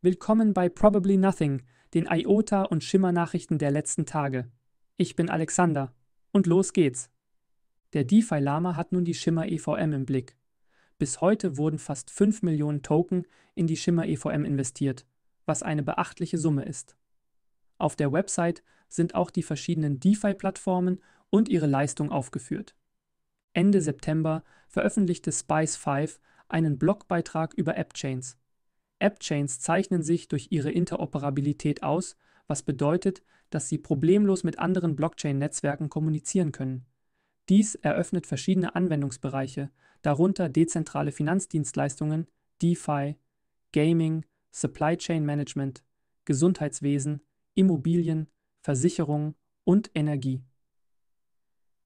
Willkommen bei Probably Nothing, den IOTA- und Schimmer-Nachrichten der letzten Tage. Ich bin Alexander und los geht's. Der DeFi-Lama hat nun die Schimmer EVM im Blick. Bis heute wurden fast 5 Millionen Token in die Schimmer EVM investiert, was eine beachtliche Summe ist. Auf der Website sind auch die verschiedenen DeFi-Plattformen und ihre Leistung aufgeführt. Ende September veröffentlichte Spice5 einen Blogbeitrag über AppChains App-Chains zeichnen sich durch ihre Interoperabilität aus, was bedeutet, dass sie problemlos mit anderen Blockchain-Netzwerken kommunizieren können. Dies eröffnet verschiedene Anwendungsbereiche, darunter dezentrale Finanzdienstleistungen, DeFi, Gaming, Supply Chain Management, Gesundheitswesen, Immobilien, Versicherungen und Energie.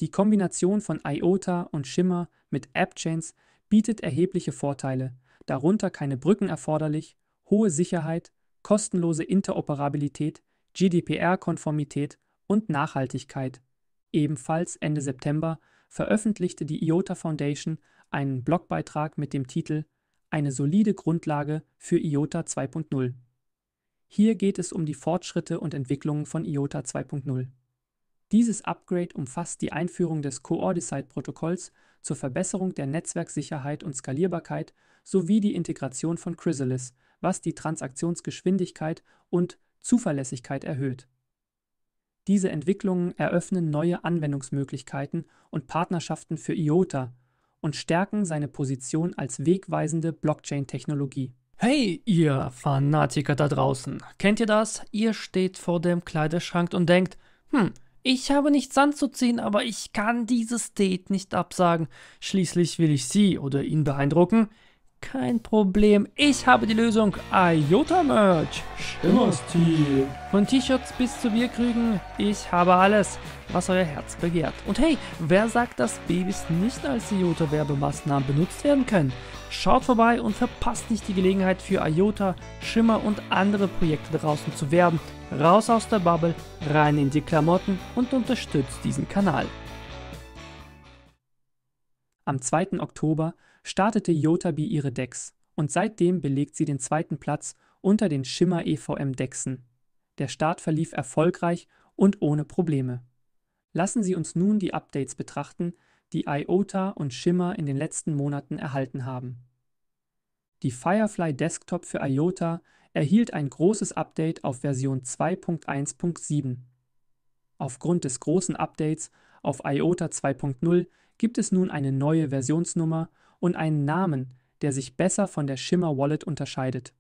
Die Kombination von IOTA und Shimmer mit App-Chains bietet erhebliche Vorteile, darunter keine Brücken erforderlich, hohe Sicherheit, kostenlose Interoperabilität, GDPR-Konformität und Nachhaltigkeit. Ebenfalls Ende September veröffentlichte die IOTA Foundation einen Blogbeitrag mit dem Titel Eine solide Grundlage für IOTA 2.0. Hier geht es um die Fortschritte und Entwicklungen von IOTA 2.0. Dieses Upgrade umfasst die Einführung des Coordicide-Protokolls zur Verbesserung der Netzwerksicherheit und Skalierbarkeit sowie die Integration von Chrysalis, was die Transaktionsgeschwindigkeit und Zuverlässigkeit erhöht. Diese Entwicklungen eröffnen neue Anwendungsmöglichkeiten und Partnerschaften für IOTA und stärken seine Position als wegweisende Blockchain-Technologie. Hey, ihr Fanatiker da draußen, kennt ihr das? Ihr steht vor dem Kleiderschrank und denkt, hm, ich habe nichts anzuziehen, aber ich kann dieses Date nicht absagen. Schließlich will ich Sie oder ihn beeindrucken. Kein Problem, ich habe die Lösung. IOTA Merch. Stimmersteam. Von T-Shirts bis zu Bierkrügen, ich habe alles, was euer Herz begehrt. Und hey, wer sagt, dass Babys nicht als IOTA-Werbemaßnahmen benutzt werden können? Schaut vorbei und verpasst nicht die Gelegenheit für IOTA, Schimmer und andere Projekte draußen zu werben raus aus der Bubble, rein in die Klamotten und unterstützt diesen Kanal. Am 2. Oktober startete Yotabi ihre Decks und seitdem belegt sie den zweiten Platz unter den Schimmer EVM Dexen. Der Start verlief erfolgreich und ohne Probleme. Lassen Sie uns nun die Updates betrachten, die IOTA und Shimmer in den letzten Monaten erhalten haben. Die Firefly Desktop für IOTA erhielt ein großes Update auf Version 2.1.7. Aufgrund des großen Updates auf IOTA 2.0 gibt es nun eine neue Versionsnummer und einen Namen, der sich besser von der Shimmer Wallet unterscheidet.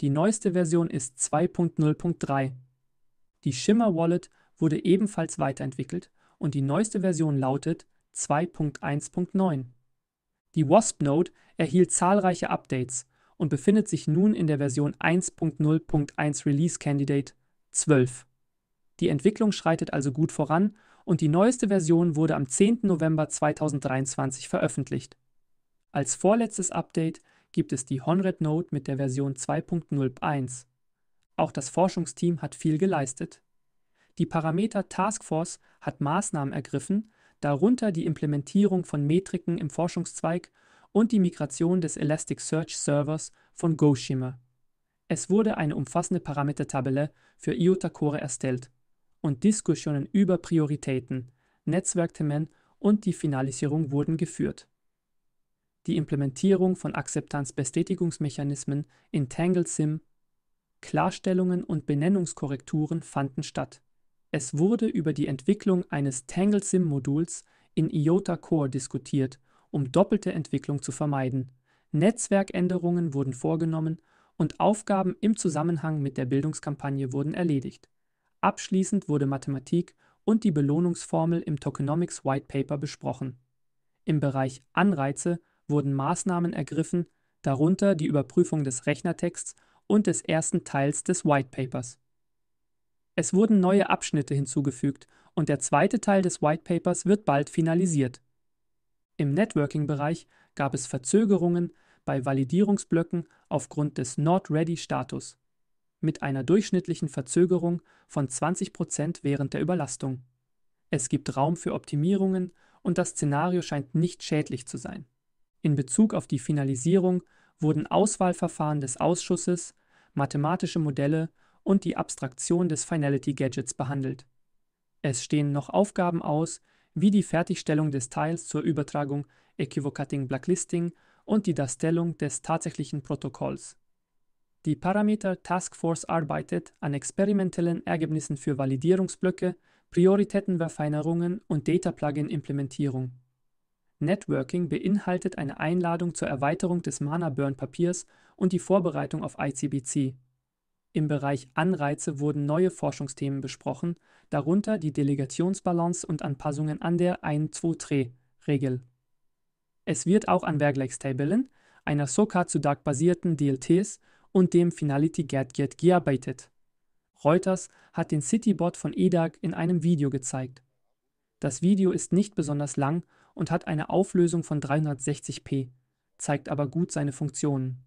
Die neueste Version ist 2.0.3. Die Shimmer Wallet wurde ebenfalls weiterentwickelt und die neueste Version lautet 2.1.9. Die Wasp Node erhielt zahlreiche Updates und befindet sich nun in der Version 1.0.1 Release Candidate 12. Die Entwicklung schreitet also gut voran und die neueste Version wurde am 10. November 2023 veröffentlicht. Als vorletztes Update gibt es die Honred Note mit der Version 2.01. Auch das Forschungsteam hat viel geleistet. Die Parameter Task Force hat Maßnahmen ergriffen, darunter die Implementierung von Metriken im Forschungszweig und die Migration des Elasticsearch Servers von GoShimmer. Es wurde eine umfassende Parametertabelle für IOTA Core erstellt und Diskussionen über Prioritäten, Netzwerkthemen und die Finalisierung wurden geführt. Die Implementierung von Akzeptanzbestätigungsmechanismen in TangleSim, Klarstellungen und Benennungskorrekturen fanden statt. Es wurde über die Entwicklung eines TangleSim-Moduls in IOTA Core diskutiert um doppelte Entwicklung zu vermeiden. Netzwerkänderungen wurden vorgenommen und Aufgaben im Zusammenhang mit der Bildungskampagne wurden erledigt. Abschließend wurde Mathematik und die Belohnungsformel im Tokenomics White Paper besprochen. Im Bereich Anreize wurden Maßnahmen ergriffen, darunter die Überprüfung des Rechnertexts und des ersten Teils des White Papers. Es wurden neue Abschnitte hinzugefügt und der zweite Teil des White Papers wird bald finalisiert. Im Networking-Bereich gab es Verzögerungen bei Validierungsblöcken aufgrund des Not Ready-Status mit einer durchschnittlichen Verzögerung von 20% Prozent während der Überlastung. Es gibt Raum für Optimierungen und das Szenario scheint nicht schädlich zu sein. In Bezug auf die Finalisierung wurden Auswahlverfahren des Ausschusses, mathematische Modelle und die Abstraktion des Finality Gadgets behandelt. Es stehen noch Aufgaben aus, wie die Fertigstellung des Teils zur Übertragung, Equivocating Blacklisting und die Darstellung des tatsächlichen Protokolls. Die Parameter Task Force arbeitet an experimentellen Ergebnissen für Validierungsblöcke, Prioritätenverfeinerungen und Data Plugin Implementierung. Networking beinhaltet eine Einladung zur Erweiterung des Mana Burn Papiers und die Vorbereitung auf ICBC. Im Bereich Anreize wurden neue Forschungsthemen besprochen, darunter die Delegationsbalance und Anpassungen an der 1-2-3-Regel. Es wird auch an Werklegstabellen, einer Soka zu Dark basierten DLTs und dem Finality Gadget gearbeitet. Reuters hat den Citybot von EDAG in einem Video gezeigt. Das Video ist nicht besonders lang und hat eine Auflösung von 360p, zeigt aber gut seine Funktionen.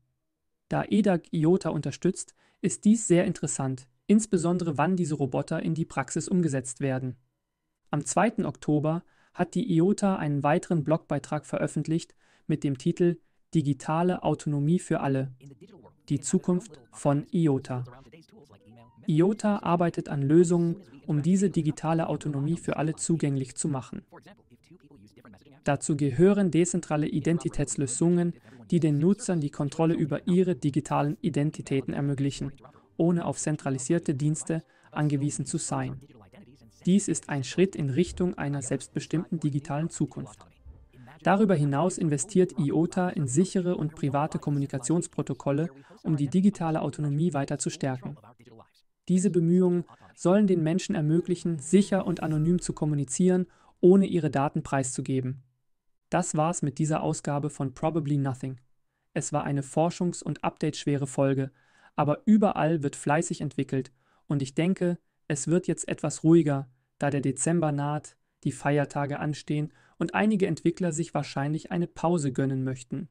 Da EDAG IOTA unterstützt, ist dies sehr interessant, insbesondere wann diese Roboter in die Praxis umgesetzt werden. Am 2. Oktober hat die IOTA einen weiteren Blogbeitrag veröffentlicht mit dem Titel Digitale Autonomie für alle. Die Zukunft von IOTA. IOTA arbeitet an Lösungen, um diese digitale Autonomie für alle zugänglich zu machen. Dazu gehören dezentrale Identitätslösungen, die den Nutzern die Kontrolle über ihre digitalen Identitäten ermöglichen, ohne auf zentralisierte Dienste angewiesen zu sein. Dies ist ein Schritt in Richtung einer selbstbestimmten digitalen Zukunft. Darüber hinaus investiert IOTA in sichere und private Kommunikationsprotokolle, um die digitale Autonomie weiter zu stärken. Diese Bemühungen sollen den Menschen ermöglichen, sicher und anonym zu kommunizieren, ohne ihre Daten preiszugeben. Das war's mit dieser Ausgabe von Probably Nothing. Es war eine forschungs- und updateschwere Folge, aber überall wird fleißig entwickelt und ich denke, es wird jetzt etwas ruhiger, da der Dezember naht, die Feiertage anstehen und einige Entwickler sich wahrscheinlich eine Pause gönnen möchten.